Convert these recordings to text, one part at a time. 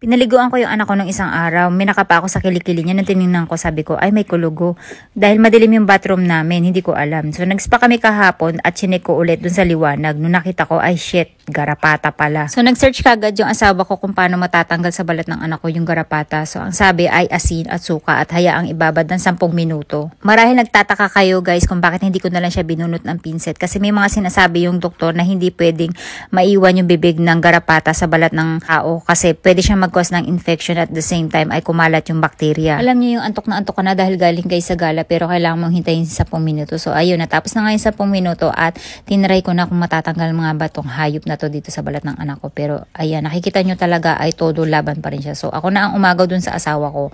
Pinaliguan ko yung anak ko nung isang araw. Minaka ako sa kilikili niya. Nung tinignan ko, sabi ko, ay may kulugo. Dahil madilim yung bathroom namin, hindi ko alam. So nagspa kami kahapon at chinek ko ulit dun sa liwanag. Nung nakita ko, ay shit, garapata pala. So nag-search kagad yung asawa ko kung paano matatanggal sa balat ng anak ko yung garapata. So ang sabi ay asin at suka at hayaang ibabad ng 10 minuto. Marahil nagtataka kayo guys kung bakit hindi ko na lang siya binunot ng pinset kasi may mga sinasabi yung doktor na hindi pwedeng maiwan yung bibig ng garapata sa balat ng tao kasi pwede siyang mag-cause ng infection at the same time ay kumalat yung bakterya. Alam niyo yung antok na antok ka na dahil galing kayo sa gala pero kailangan mong hintayin sa 10 minuto. So ayun, natapos na nga yung 10 minuto at tinry ko na kung matatanggal mga batong hayop na to dito sa balat ng anak ko. Pero ayan, nakikita nyo talaga ay todo laban pa rin siya. So ako na ang umagaw dun sa asawa ko.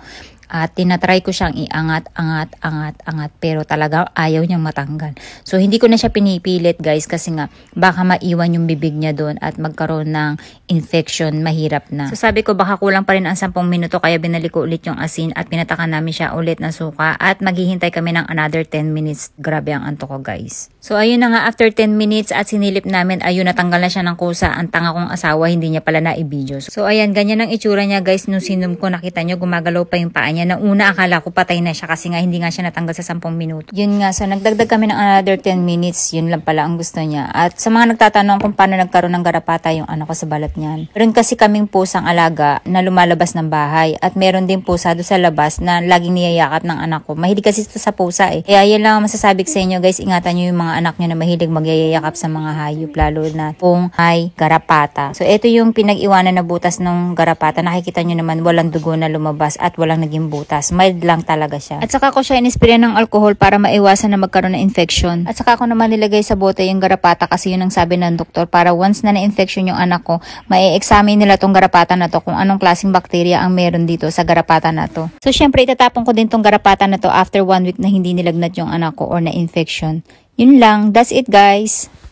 At tinatry ko siyang iangat, angat, angat, angat pero talaga ayaw niyang matanggal. So hindi ko na siya pinipilit guys kasi nga baka maiwan yung bibig niya doon at magkaroon ng infection, mahirap na. So sabi ko baka kulang pa rin ang 10 minuto kaya binalik ko ulit yung asin at pinatakan namin siya ulit ng suka at maghihintay kami ng another 10 minutes. Grabe ang anto ko guys. So ayun na nga after 10 minutes at sinilip namin ayun natanggal na siya ng kusa. Ang tanga kong asawa hindi niya pala na i-video. So ayan ganyan ang itsura niya guys nung sinum ko nakita niyo gumagalaw pa yung paa niya niya. una, akala ko patay na siya kasi nga hindi nga siya natanggal sa 10 minuto. Yun nga, so nagdagdag kami ng another 10 minutes. Yun lang pala ang gusto niya. At sa mga nagtatanong kung paano nagkaroon ng garapata yung ano ko sa balat niyan. Meron kasi kaming pusang alaga na lumalabas ng bahay at meron din pusa do sa labas na laging niyayakap ng anak ko. Mahilig kasi ito sa pusa eh. Kaya yan lang masasabi sa inyo guys, ingatan niyo yung mga anak niyo na mahilig magyayakap sa mga hayop lalo na kung ay garapata. So ito yung pinag-iwanan na butas ng garapata. Nakikita niyo naman walang dugo na lumabas at walang naging ng butas. Mild lang talaga siya. At saka ko siya inisprayan ng alcohol para maiwasan na magkaroon ng infection. At saka ko naman nilagay sa bote yung garapata kasi yun ang sabi ng doktor para once na na-infection yung anak ko, mai-examine nila tong garapata na to kung anong klaseng bakterya ang meron dito sa garapata na to. So syempre itatapon ko din tong garapata na to after one week na hindi nilagnat yung anak ko or na-infection. Yun lang. That's it guys.